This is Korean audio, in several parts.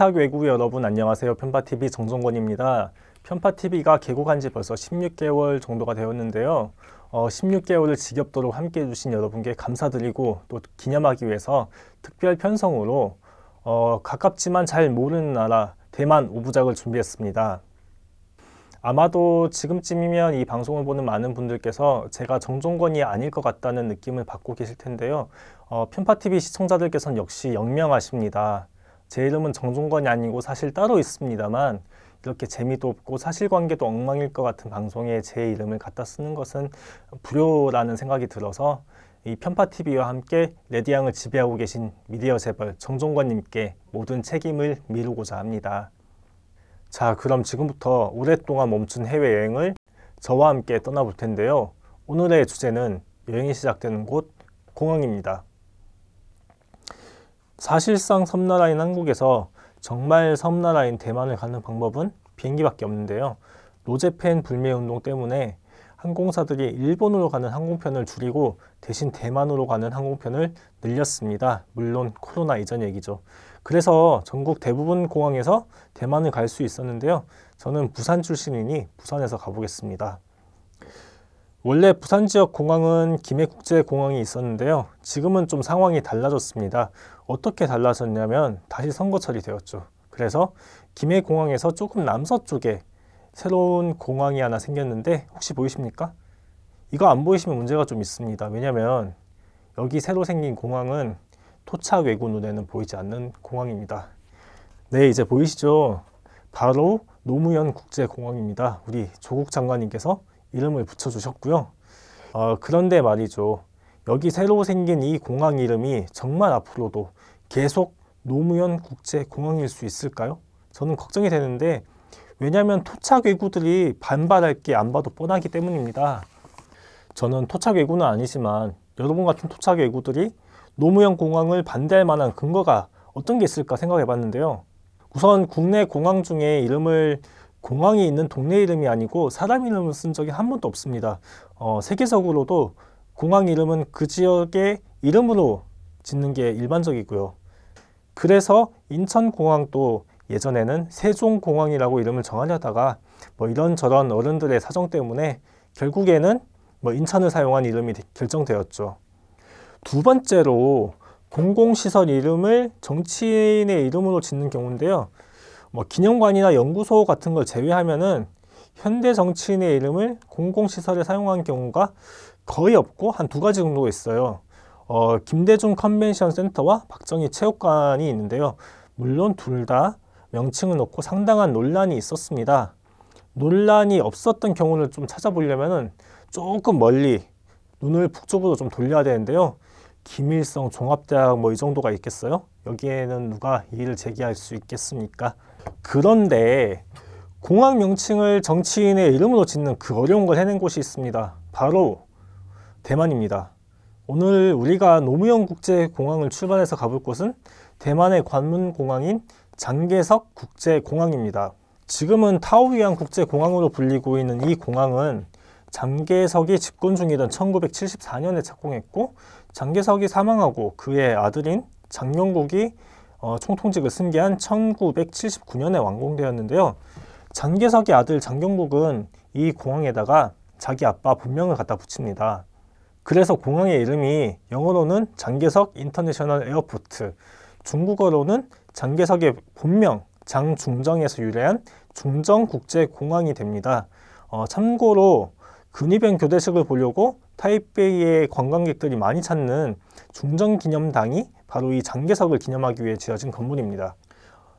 한국 외국 여러분 안녕하세요. 편파TV 정종권입니다. 편파TV가 개국한 지 벌써 16개월 정도가 되었는데요. 어, 16개월을 지겹도록 함께해 주신 여러분께 감사드리고 또 기념하기 위해서 특별 편성으로 어, 가깝지만 잘 모르는 나라 대만 오부작을 준비했습니다. 아마도 지금쯤이면 이 방송을 보는 많은 분들께서 제가 정종권이 아닐 것 같다는 느낌을 받고 계실 텐데요. 어, 편파TV 시청자들께서는 역시 영명하십니다. 제 이름은 정종건이 아니고 사실 따로 있습니다만 이렇게 재미도 없고 사실관계도 엉망일 것 같은 방송에 제 이름을 갖다 쓰는 것은 불효라는 생각이 들어서 이 편파TV와 함께 레디앙을 지배하고 계신 미디어 재벌 정종관님께 모든 책임을 미루고자 합니다. 자 그럼 지금부터 오랫동안 멈춘 해외여행을 저와 함께 떠나볼 텐데요. 오늘의 주제는 여행이 시작되는 곳 공항입니다. 사실상 섬나라인 한국에서 정말 섬나라인 대만을 가는 방법은 비행기밖에 없는데요. 로제펜 불매운동 때문에 항공사들이 일본으로 가는 항공편을 줄이고 대신 대만으로 가는 항공편을 늘렸습니다. 물론 코로나 이전 얘기죠. 그래서 전국 대부분 공항에서 대만을 갈 수 있었는데요. 저는 부산 출신이니 부산에서 가보겠습니다. 원래 부산 지역 공항은 김해국제공항이 있었는데요. 지금은 좀 상황이 달라졌습니다. 어떻게 달라졌냐면 다시 선거철이 되었죠. 그래서 김해공항에서 조금 남서쪽에 새로운 공항이 하나 생겼는데 혹시 보이십니까? 이거 안 보이시면 문제가 좀 있습니다. 왜냐하면 여기 새로 생긴 공항은 토착 외구 눈에는 보이지 않는 공항입니다. 네, 이제 보이시죠? 바로 노무현 국제공항입니다. 우리 조국 장관님께서 이름을 붙여주셨고요. 어, 그런데 말이죠. 여기 새로 생긴 이 공항 이름이 정말 앞으로도 계속 노무현 국제공항일 수 있을까요? 저는 걱정이 되는데 왜냐하면 토착 외구들이 반발할 게 안 봐도 뻔하기 때문입니다. 저는 토착 외구는 아니지만 여러분 같은 토착 외구들이 노무현 공항을 반대할 만한 근거가 어떤 게 있을까 생각해 봤는데요. 우선 국내 공항 중에 이름을 공항이 있는 동네 이름이 아니고 사람 이름을 쓴 적이 한 번도 없습니다. 어, 세계적으로도 공항 이름은 그 지역의 이름으로 짓는 게 일반적이고요. 그래서 인천공항도 예전에는 세종공항이라고 이름을 정하려다가 뭐 이런저런 어른들의 사정 때문에 결국에는 뭐 인천을 사용한 이름이 결정되었죠. 두 번째로 공공시설 이름을 정치인의 이름으로 짓는 경우인데요. 뭐 기념관이나 연구소 같은 걸 제외하면은 현대 정치인의 이름을 공공시설에 사용한 경우가 거의 없고 한 두 가지 정도 있어요. 어, 김대중 컨벤션 센터와 박정희 체육관이 있는데요. 물론 둘 다 명칭을 놓고 상당한 논란이 있었습니다. 논란이 없었던 경우를 좀 찾아보려면 조금 멀리 눈을 북쪽으로 좀 돌려야 되는데요. 김일성 종합대학 뭐 이 정도가 있겠어요? 여기에는 누가 이의를 제기할 수 있겠습니까? 그런데 공항 명칭을 정치인의 이름으로 짓는 그 어려운 걸 해낸 곳이 있습니다. 바로 대만입니다. 오늘 우리가 노무현 국제공항을 출발해서 가볼 곳은 대만의 관문공항인 장계석 국제공항입니다. 지금은 타오위안 국제공항으로 불리고 있는 이 공항은 장계석이 집권 중이던 1974년에 착공했고 장계석이 사망하고 그의 아들인 장영국이 어, 총통직을 승계한 1979년에 완공되었는데요. 장계석의 아들 장경국은 이 공항에다가 자기 아빠 본명을 갖다 붙입니다. 그래서 공항의 이름이 영어로는 장계석 인터내셔널 에어포트, 중국어로는 장계석의 본명 장중정에서 유래한 중정국제공항이 됩니다. 어, 참고로 근위병 교대식을 보려고 타이베이의 관광객들이 많이 찾는 중정기념당이 바로 이 장계석을 기념하기 위해 지어진 건물입니다.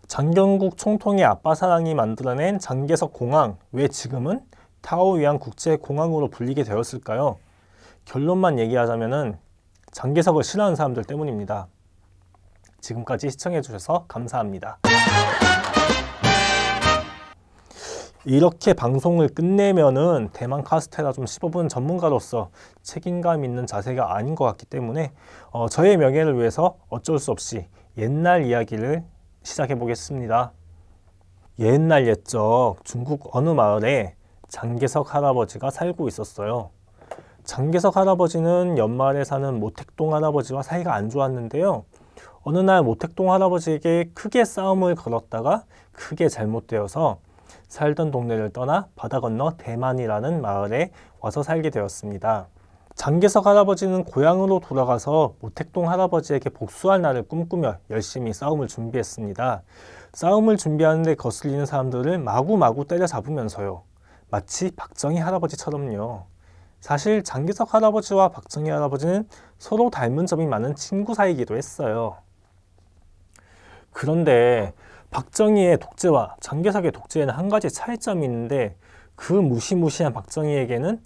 장경국 총통의 아빠 사랑이 만들어낸 장계석 공항, 왜 지금은 타오위안 국제공항으로 불리게 되었을까요? 결론만 얘기하자면은 장개석을 싫어하는 사람들 때문입니다. 지금까지 시청해주셔서 감사합니다. 이렇게 방송을 끝내면은 대만 카스테라 좀 씹어보는 전문가로서 책임감 있는 자세가 아닌 것 같기 때문에 어, 저의 명예를 위해서 어쩔 수 없이 옛날 이야기를 시작해 보겠습니다. 옛날 옛적 중국 어느 마을에 장개석 할아버지가 살고 있었어요. 장계석 할아버지는 연말에 사는 모택동 할아버지와 사이가 안 좋았는데요. 어느 날 모택동 할아버지에게 크게 싸움을 걸었다가 크게 잘못되어서 살던 동네를 떠나 바다 건너 대만이라는 마을에 와서 살게 되었습니다. 장계석 할아버지는 고향으로 돌아가서 모택동 할아버지에게 복수할 날을 꿈꾸며 열심히 싸움을 준비했습니다. 싸움을 준비하는데 거슬리는 사람들을 마구마구 때려잡으면서요. 마치 박정희 할아버지처럼요. 사실 장기석 할아버지와 박정희 할아버지는 서로 닮은 점이 많은 친구 사이기도 했어요. 그런데 박정희의 독재와 장기석의 독재에는 한 가지 차이점이 있는데 그 무시무시한 박정희에게는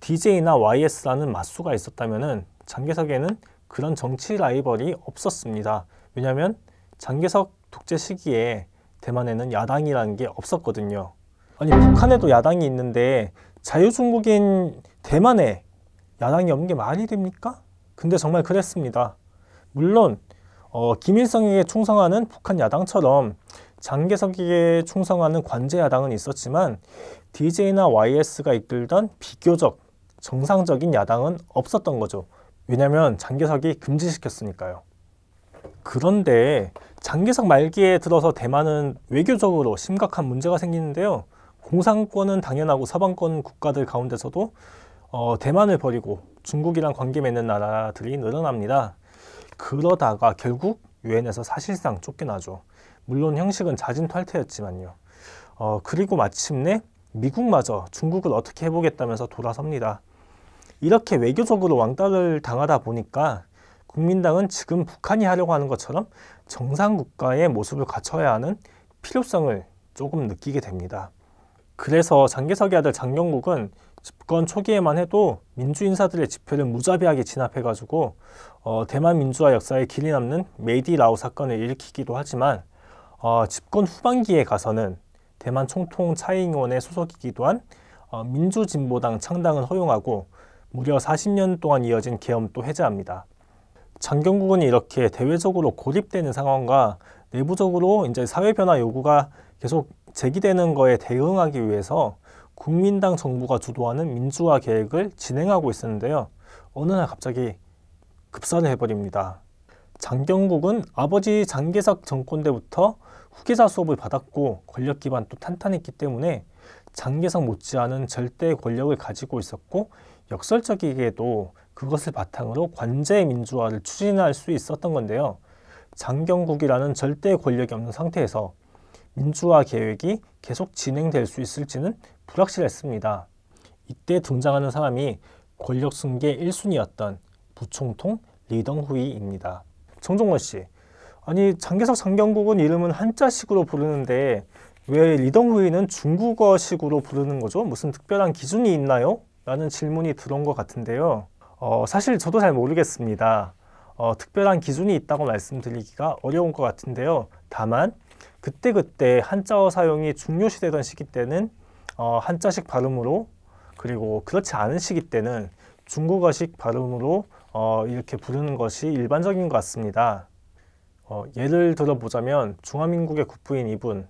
DJ나 YS라는 맛수가 있었다면 장개석에는 그런 정치 라이벌이 없었습니다. 왜냐하면 장개석 독재 시기에 대만에는 야당이라는 게 없었거든요. 아니 북한에도 야당이 있는데 자유중국인 대만에 야당이 없는 게 말이 됩니까? 근데 정말 그랬습니다. 물론 어, 김일성에게 충성하는 북한 야당처럼 장개석에게 충성하는 관제 야당은 있었지만 DJ나 YS가 이끌던 비교적 정상적인 야당은 없었던 거죠. 왜냐하면 장개석이 금지시켰으니까요. 그런데 장개석 말기에 들어서 대만은 외교적으로 심각한 문제가 생기는데요. 공산권은 당연하고 서방권 국가들 가운데서도 어, 대만을 버리고 중국이랑 관계 맺는 나라들이 늘어납니다. 그러다가 결국 유엔에서 사실상 쫓겨나죠. 물론 형식은 자진 탈퇴였지만요. 어, 그리고 마침내 미국마저 중국을 어떻게 해보겠다면서 돌아섭니다. 이렇게 외교적으로 왕따를 당하다 보니까 국민당은 지금 북한이 하려고 하는 것처럼 정상국가의 모습을 갖춰야 하는 필요성을 조금 느끼게 됩니다. 그래서 장개석의 아들 장경국은 집권 초기에만 해도 민주 인사들의 집회를 무자비하게 진압해가지고 어, 대만 민주화 역사에 길이 남는 메이디 라오 사건을 일으키기도 하지만 어, 집권 후반기에 가서는 대만 총통 차이잉원의 소속이기도 한 어, 민주진보당 창당을 허용하고 무려 40년 동안 이어진 계엄도 해제합니다. 장경국은 이렇게 대외적으로 고립되는 상황과 내부적으로 이제 사회 변화 요구가 계속 제기되는 거에 대응하기 위해서 국민당 정부가 주도하는 민주화 계획을 진행하고 있었는데요. 어느 날 갑자기 급사를 해버립니다. 장경국은 아버지 장계석 정권 때부터 후계자 수업을 받았고 권력 기반도 탄탄했기 때문에 장계석 못지않은 절대 권력을 가지고 있었고 역설적이게도 그것을 바탕으로 관제 민주화를 추진할 수 있었던 건데요. 장경국이라는 절대 권력이 없는 상태에서 민주화 계획이 계속 진행될 수 있을지는 불확실했습니다. 이때 등장하는 사람이 권력 승계 1순위였던 부총통 리덩후이입니다. 정종원 씨, 아니 장개석 장경국은 이름은 한자식으로 부르는데 왜 리덩후이는 중국어식으로 부르는 거죠? 무슨 특별한 기준이 있나요? 라는 질문이 들어온 것 같은데요. 어, 사실 저도 잘 모르겠습니다. 어, 특별한 기준이 있다고 말씀드리기가 어려운 것 같은데요. 다만 그때그때 한자어 사용이 중요시되던 시기 때는 어, 한자식 발음으로 그리고 그렇지 않은 시기 때는 중국어식 발음으로 어, 이렇게 부르는 것이 일반적인 것 같습니다. 어, 예를 들어보자면 중화민국의 국부인 이분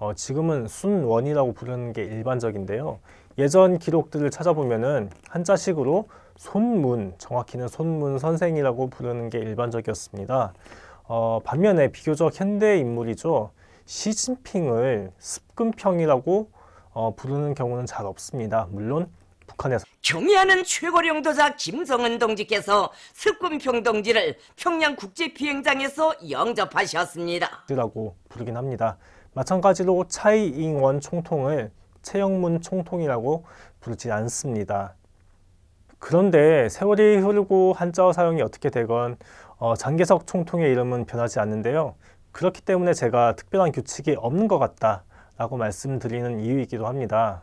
어, 지금은 순원이라고 부르는 게 일반적인데요. 예전 기록들을 찾아보면 한자식으로 손문, 정확히는 손문 선생이라고 부르는 게 일반적이었습니다. 어, 반면에 비교적 현대 인물이죠. 시진핑을 습근평이라고 어, 부르는 경우는 잘 없습니다. 물론 북한에서 경의하는 최고領도자 김성은 동지께서 습군평 동지를 평양 국제 비행장에서 영접하셨습니다. 라고 부르긴 합니다. 마찬가지로 차이잉원 총통을 최영문 총통이라고 부르지 않습니다. 그런데 세월이 흐르고 한자어 사용이 어떻게 되건 어, 장계석 총통의 이름은 변하지 않는데요. 그렇기 때문에 제가 특별한 규칙이 없는 것 같다라고 말씀드리는 이유이기도 합니다.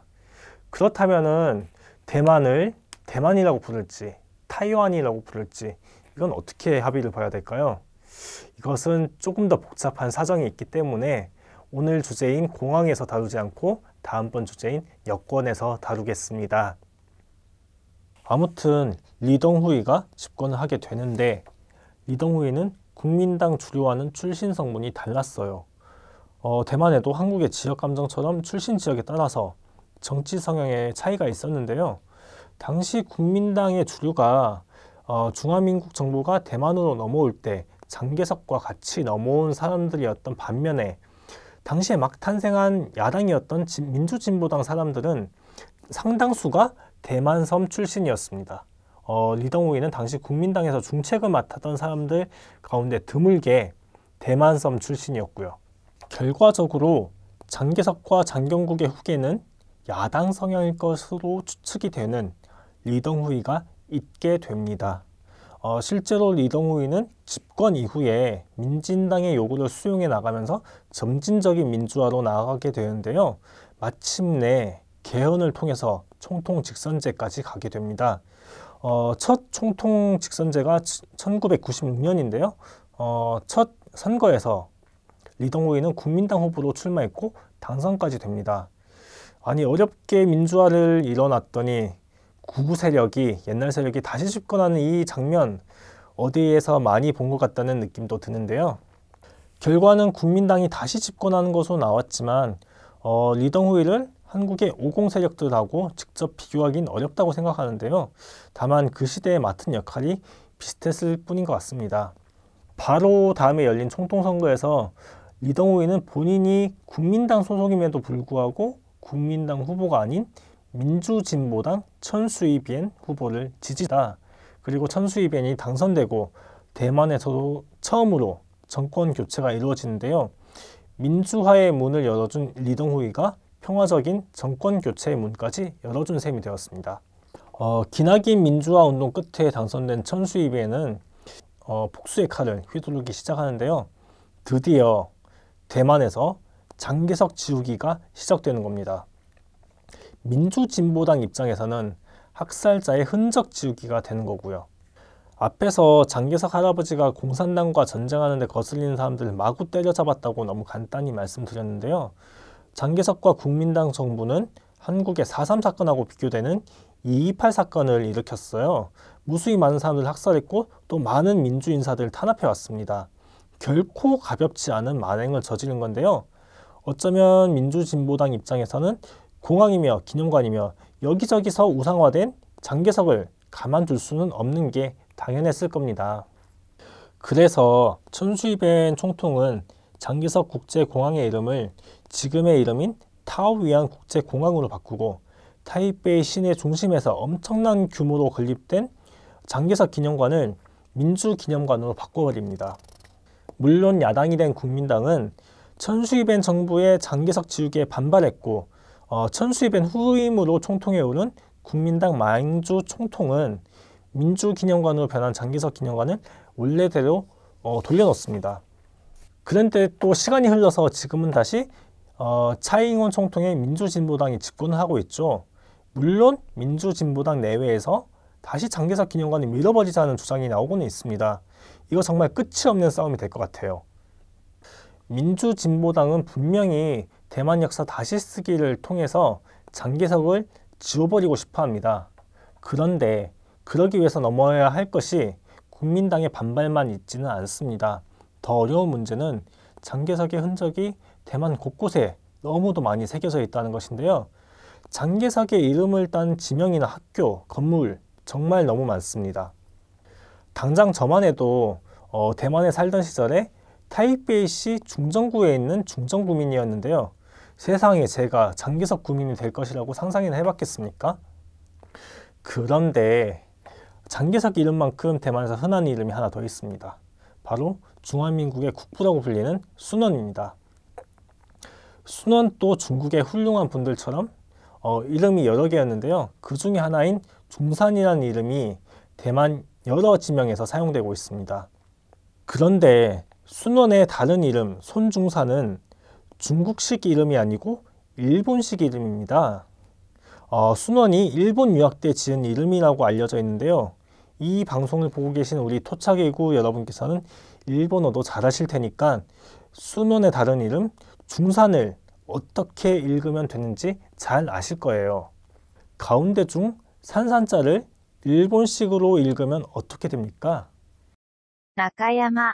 그렇다면 대만을 대만이라고 부를지 타이완이라고 부를지 이건 어떻게 합의를 봐야 될까요? 이것은 조금 더 복잡한 사정이 있기 때문에 오늘 주제인 공항에서 다루지 않고 다음번 주제인 여권에서 다루겠습니다. 아무튼 리덩후이가 집권을 하게 되는데 리덩후이는 국민당 주류와는 출신 성분이 달랐어요. 어, 대만에도 한국의 지역 감정처럼 출신 지역에 따라서 정치 성향의 차이가 있었는데요. 당시 국민당의 주류가 어, 중화민국 정부가 대만으로 넘어올 때 장개석과 같이 넘어온 사람들이었던 반면에 당시에 막 탄생한 야당이었던 민주진보당 사람들은 상당수가 대만섬 출신이었습니다. 어, 리덩우이는 당시 국민당에서 중책을 맡았던 사람들 가운데 드물게 대만섬 출신이었고요. 결과적으로 장계석과 장경국의 후계는 야당 성향일 것으로 추측이 되는 리덩후이가 있게 됩니다. 어, 실제로 리덩후이는 집권 이후에 민진당의 요구를 수용해 나가면서 점진적인 민주화로 나아가게 되는데요. 마침내 개헌을 통해서 총통 직선제까지 가게 됩니다. 어, 첫 총통 직선제가 1996년인데요. 어, 첫 선거에서 리덩웨이는 국민당 후보로 출마했고 당선까지 됩니다. 아니 어렵게 민주화를 일어났더니 구구 세력이 옛날 세력이 다시 집권하는 이 장면 어디에서 많이 본 것 같다는 느낌도 드는데요. 결과는 국민당이 다시 집권하는 것으로 나왔지만 어, 리덩 후이를 한국의 5공 세력들하고 직접 비교하기는 어렵다고 생각하는데요. 다만 그 시대에 맡은 역할이 비슷했을 뿐인 것 같습니다. 바로 다음에 열린 총통선거에서 리덩우이는 본인이 국민당 소속임에도 불구하고 국민당 후보가 아닌 민주진보당 천수이비엔 후보를 지지다. 그리고 천수이비엔이 당선되고 대만에서도 처음으로 정권 교체가 이루어지는데요. 민주화의 문을 열어준 리덩후이가 평화적인 정권 교체의 문까지 열어준 셈이 되었습니다. 어, 기나긴 민주화 운동 끝에 당선된 천수입에는 어, 복수의 칼을 휘두르기 시작하는데요. 드디어 대만에서 장개석 지우기가 시작되는 겁니다. 민주진보당 입장에서는 학살자의 흔적 지우기가 되는 거고요. 앞에서 장개석 할아버지가 공산당과 전쟁하는데 거슬리는 사람들을 마구 때려잡았다고 너무 간단히 말씀드렸는데요. 장개석과 국민당 정부는 한국의 4.3 사건하고 비교되는 2.28 사건을 일으켰어요. 무수히 많은 사람들 학살했고 또 많은 민주인사들 탄압해왔습니다. 결코 가볍지 않은 만행을 저지른 건데요. 어쩌면 민주진보당 입장에서는 공항이며 기념관이며 여기저기서 우상화된 장개석을 가만둘 수는 없는 게 당연했을 겁니다. 그래서 천수이벤 총통은 장개석 국제공항의 이름을 지금의 이름인 타오위안 국제공항으로 바꾸고 타이베이 시내 중심에서 엄청난 규모로 건립된 장개석 기념관을 민주기념관으로 바꿔버립니다. 물론 야당이 된 국민당은 천수이벤 정부의 장개석 지우기에 반발했고 어, 천수이벤 후임으로 총통해오는 국민당 만주 총통은 민주기념관으로 변한 장개석 기념관을 원래대로 어, 돌려놓습니다. 그런데 또 시간이 흘러서 지금은 다시 어, 차이잉원 총통의 민주진보당이 집권을 하고 있죠. 물론 민주진보당 내외에서 다시 장개석 기념관을 밀어버리자는 주장이 나오고는 있습니다. 이거 정말 끝이 없는 싸움이 될 것 같아요. 민주진보당은 분명히 대만 역사 다시 쓰기를 통해서 장개석을 지워버리고 싶어 합니다. 그런데 그러기 위해서 넘어야 할 것이 국민당의 반발만 있지는 않습니다. 더 어려운 문제는 장개석의 흔적이 대만 곳곳에 너무도 많이 새겨져 있다는 것인데요. 장개석의 이름을 딴 지명이나 학교, 건물 정말 너무 많습니다. 당장 저만 해도 어, 대만에 살던 시절에 타이베이시 중정구에 있는 중정구민이었는데요. 세상에 제가 장기석 구민이 될 것이라고 상상이나 해봤겠습니까? 그런데 장기석 이름만큼 대만에서 흔한 이름이 하나 더 있습니다. 바로 중화민국의 국부라고 불리는 순원입니다. 수는 또 중국의 훌륭한 분들처럼 어, 이름이 여러 개였는데요. 그 중에 하나인 중산이라는 이름이 대만 여러 지명에서 사용되고 있습니다. 그런데 순원의 다른 이름 손중산은 중국식 이름이 아니고 일본식 이름입니다. 어, 순원이 일본 유학 때 지은 이름이라고 알려져 있는데요. 이 방송을 보고 계신 우리 토착이구 여러분께서는 일본어도 잘하실 테니까 순원의 다른 이름 중산을 어떻게 읽으면 되는지 잘 아실 거예요. 가운데 중 산산자를 일본식으로 읽으면 어떻게 됩니까? 나카야마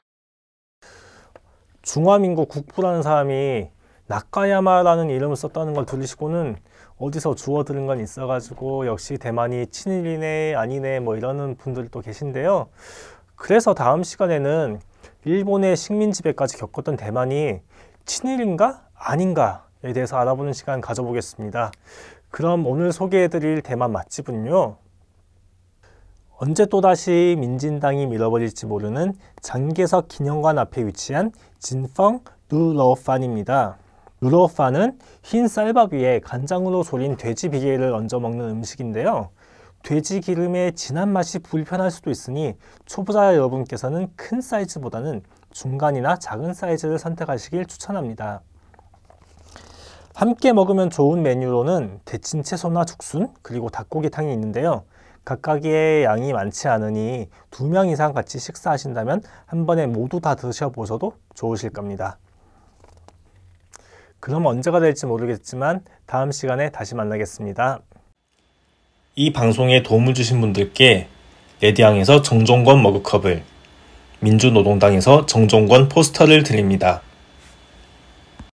중화민국 국부라는 사람이 나카야마라는 이름을 썼다는 걸 들으시고는 어디서 주워 들은 건 있어가지고 역시 대만이 친일이네 아니네 뭐 이러는 분들도 계신데요. 그래서 다음 시간에는 일본의 식민지배까지 겪었던 대만이 친일인가 아닌가에 대해서 알아보는 시간 가져보겠습니다. 그럼 오늘 소개해드릴 대만 맛집은요. 언제 또다시 민진당이 밀어버릴지 모르는 장계석 기념관 앞에 위치한 진펑 누러판입니다. 누러판은 흰 쌀밥 위에 간장으로 졸인 돼지 비계를 얹어 먹는 음식인데요. 돼지 기름의 진한 맛이 불편할 수도 있으니 초보자 여러분께서는 큰 사이즈보다는 중간이나 작은 사이즈를 선택하시길 추천합니다. 함께 먹으면 좋은 메뉴로는 데친 채소나 죽순 그리고 닭고기탕이 있는데요. 각각의 양이 많지 않으니 두 명 이상 같이 식사하신다면 한 번에 모두 다 드셔보셔도 좋으실 겁니다. 그럼 언제가 될지 모르겠지만 다음 시간에 다시 만나겠습니다. 이 방송에 도움을 주신 분들께 레디앙에서 정종권 머그컵을 민주노동당에서 정종권 포스터를 드립니다.